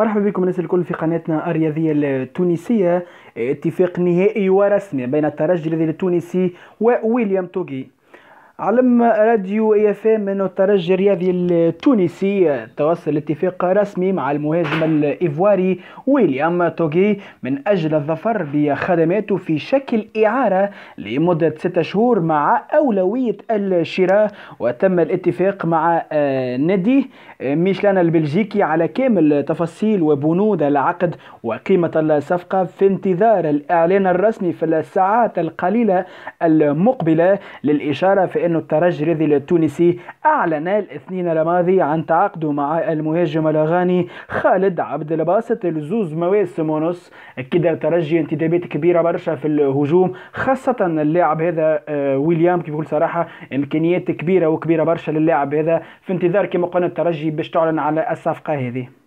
مرحبا بكم الناس الكل في قناتنا الرياضية التونسية اتفاق نهائي ورسمي بين الترجي الذي التونسي وويليام توغي علم راديو اي اف ام انه الترجي الرياضي التونسي توصل اتفاق رسمي مع المهاجم الايفواري ويليام توغي من اجل الظفر بخدماته في شكل اعاره لمده ستة شهور مع اولويه الشراء وتم الاتفاق مع آه، نادي آه، ميشلان البلجيكي على كامل تفاصيل وبنود العقد وقيمه الصفقه في انتظار الاعلان الرسمي في الساعات القليله المقبله للاشاره في أن الترجي الرياضي التونسي أعلن الاثنين الماضي عن تعاقده مع المهاجم الأغاني خالد عبد الباسط لزوز مواسم ونص أكيد ترجي انتدابات كبيرة برشا في الهجوم خاصة اللاعب هذا آه، ويليام كيف يقول صراحة إمكانيات كبيرة وكبيرة برشا للاعب هذا في انتظار كما قلنا الترجي باش تعلن على الصفقة هذه